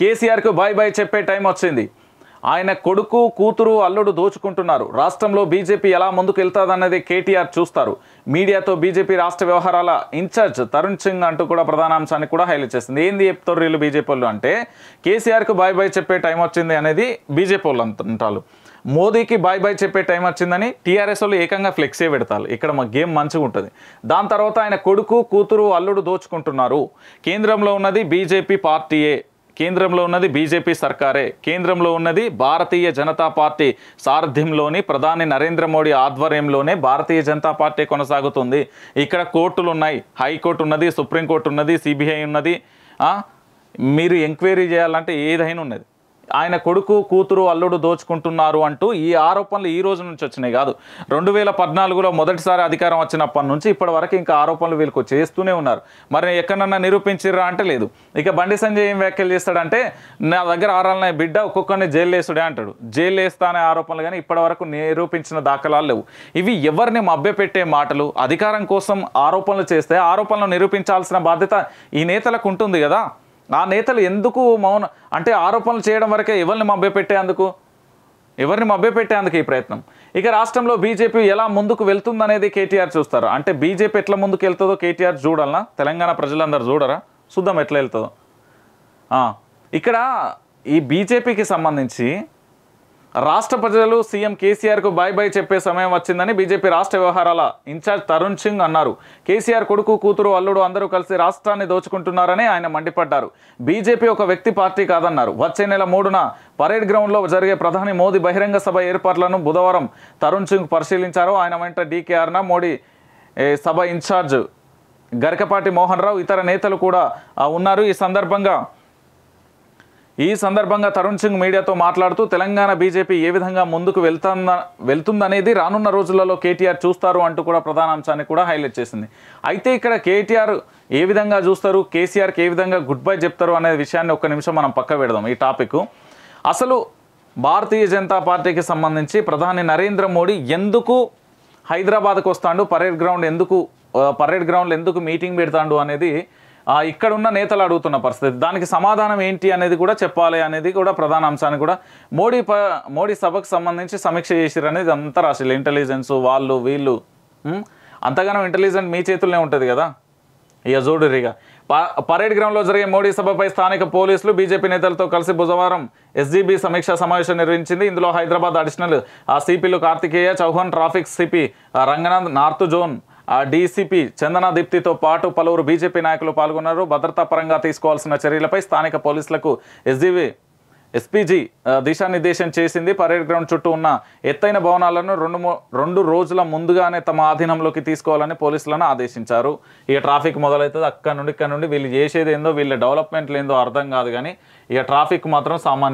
కేసీఆర్కు bye bye చెప్పే time వచ్చింది ఆయన కొడుకు కూతురు అల్లుడు దోచుకుంటున్నారు రాష్ట్రంలో బీజేపీ ఎలా ముందుకు వెళ్తాదన్నది కేటీఆర్ చూస్తారు మీడియాతో బీజేపీ రాష్ట్ర వ్యవహారాల ఇన్ఛార్జ్ తరుణ్ సింగ్ అంటూ కూడా ప్రధానాంశాన్ని కూడా హైలైట్ చేసింది ఏంది చెప్తారు వీళ్ళు బీజేపీ అంటే కేసీఆర్కు బాయ్ బాయ్ చెప్పే టైం వచ్చింది అనేది బీజేపీ వాళ్ళు అంటుంటారు మోదీకి బాయ్ బాయ్ చెప్పే టైం వచ్చిందని టీఆర్ఎస్ వాళ్ళు ఏకంగా ఫ్లెక్సీ పెడతారు ఇక్కడ మా గేమ్ మంచిగా ఉంటుంది దాని తర్వాత ఆయన కొడుకు కూతురు అల్లుడు దోచుకుంటున్నారు కేంద్రంలో ఉన్నది బీజేపీ పార్టీయే కేంద్రంలో ఉన్నది బీజేపీ సర్కారే కేంద్రంలో ఉన్నది భారతీయ జనతా పార్టీ సారథ్యంలోని ప్రధాని నరేంద్ర మోడీ ఆధ్వర్యంలోనే భారతీయ జనతా పార్టీ కొనసాగుతుంది ఇక్కడ కోర్టులు ఉన్నాయి హైకోర్టు ఉన్నది సుప్రీంకోర్టు ఉన్నది సిబిఐ ఉన్నది మీరు ఎంక్వైరీ చేయాలంటే ఏదైనా ఉన్నది ఆయన కొడుకు కూతురు అల్లుడు దోచుకుంటున్నారు అంటూ ఈ ఆరోపణలు ఈ రోజు నుంచి వచ్చినాయి కాదు రెండు వేల పద్నాలుగులో మొదటిసారి అధికారం వచ్చినప్పటి నుంచి ఇప్పటి వరకు ఇంకా ఆరోపణలు వీళ్ళకు చేస్తూనే ఉన్నారు మరి ఎక్కడన్నా నిరూపించిర్రా అంటే లేదు ఇక బండి సంజయ్ ఏం వ్యాఖ్యలు చేస్తాడంటే నా దగ్గర ఆరాలనే బిడ్డ ఒక్కొక్కరిని జైలు వేస్తుడే అంటాడు జైలు వేస్తా అనే ఆరోపణలు కానీ ఇప్పటి వరకు నిరూపించిన దాఖలాలు లేవు ఇవి ఎవరిని మభ్యపెట్టే మాటలు అధికారం కోసం ఆరోపణలు చేస్తే ఆరోపణలు నిరూపించాల్సిన బాధ్యత ఈ నేతలకు ఉంటుంది కదా ఆ నేతలు ఎందుకు మౌన అంటే ఆరోపణలు చేయడం వరకే ఎవరిని మభ్యపెట్టేందుకు ఎవరిని మభ్యపెట్టేందుకు ఈ ప్రయత్నం ఇక రాష్ట్రంలో బీజేపీ ఎలా ముందుకు వెళ్తుందనేది కేటీఆర్ చూస్తారు అంటే బీజేపీ ఎట్లా ముందుకు వెళ్తుందో కేటీఆర్ చూడాలనా తెలంగాణ ప్రజలందరూ చూడరా చూద్దాం ఎట్లా వెళ్తుందో ఇక్కడ ఈ బీజేపీకి సంబంధించి రాష్ట్ర ప్రజలు సీఎం కేసీఆర్కు బాయ్ బాయ్ చెప్పే సమయం వచ్చిందని బీజేపీ రాష్ట్ర వ్యవహారాల ఇన్ఛార్జ్ తరుణ్ సింగ్ అన్నారు కేసీఆర్ కొడుకు కూతురు అల్లుడు అందరూ కలిసి రాష్ట్రాన్ని దోచుకుంటున్నారని ఆయన మండిపడ్డారు బీజేపీ ఒక వ్యక్తి పార్టీ కాదన్నారు వచ్చే నెల మూడున పరేడ్ గ్రౌండ్లో జరిగే ప్రధాని మోదీ బహిరంగ సభ ఏర్పాట్లను బుధవారం తరుణ్ సింగ్ పరిశీలించారు ఆయన వెంట డీకేఆర్న మోడీ సభ ఇన్ఛార్జ్ గరికపాటి మోహన్ రావు ఇతర నేతలు కూడా ఉన్నారు ఈ సందర్భంగా ఈ సందర్భంగా తరుణ్ సింగ్ మీడియాతో మాట్లాడుతూ తెలంగాణ బీజేపీ ఏ విధంగా ముందుకు వెళ్తున్న వెళ్తుందనేది రానున్న రోజులలో కేటీఆర్ చూస్తారు అంటూ కూడా ప్రధాన అంశాన్ని కూడా హైలైట్ చేసింది అయితే ఇక్కడ కేటీఆర్ ఏ విధంగా చూస్తారు కేసీఆర్కి ఏ విధంగా గుడ్ బై చెప్తారు అనే విషయాన్ని ఒక్క నిమిషం మనం పక్క పెడదాం ఈ టాపిక్ అసలు భారతీయ జనతా పార్టీకి సంబంధించి ప్రధాని నరేంద్ర మోడీ ఎందుకు హైదరాబాద్కు వస్తాడు పరేడ్ గ్రౌండ్ ఎందుకు పరేడ్ గ్రౌండ్లో ఎందుకు మీటింగ్ పెడతాడు అనేది ఇక్కడ ఉన్న నేతలు అడుగుతున్న పరిస్థితి దానికి సమాధానం ఏంటి అనేది కూడా చెప్పాలి అనేది కూడా ప్రధాన అంశాన్ని కూడా మోడీ మోడీ సభకు సంబంధించి సమీక్ష చేసిరు అనేది అంతా రాశారు ఇంటెలిజెన్స్ వాళ్ళు వీళ్ళు అంతగానో ఇంటెలిజెంట్ మీ చేతుల్లోనే ఉంటుంది కదా ఇక పా పరేడ్ గ్రౌండ్లో జరిగే మోడీ సభపై స్థానిక పోలీసులు బీజేపీ నేతలతో కలిసి బుధవారం ఎస్జీబీ సమీక్షా సమావేశం నిర్వహించింది ఇందులో హైదరాబాద్ అడిషనల్ ఆ సిపిలు Karthikeya Chauhan traffic CP Ranganath north zone DCP Chandana దీప్తితో పాటు పలువురు బీజేపీ నాయకులు పాల్గొన్నారు భద్రతా పరంగా తీసుకోవాల్సిన చర్యలపై స్థానిక పోలీసులకు ఎస్జీవీ ఎస్పీజీ దిశానిర్దేశం చేసింది పరేడ్ గ్రౌండ్ చుట్టూ ఉన్న ఎత్తైన భవనాలను రెండు రెండు రోజుల ముందుగానే తమ ఆధీనంలోకి తీసుకోవాలని పోలీసులను ఆదేశించారు ఇక ట్రాఫిక్ మొదలవుతుంది అక్కడ నుండి ఇక్కడ నుండి వీళ్ళు చేసేది ఏందో వీళ్ళ డెవలప్మెంట్లు ఏందో అర్థం కాదు కానీ ఇక ట్రాఫిక్ మాత్రం సామాన్య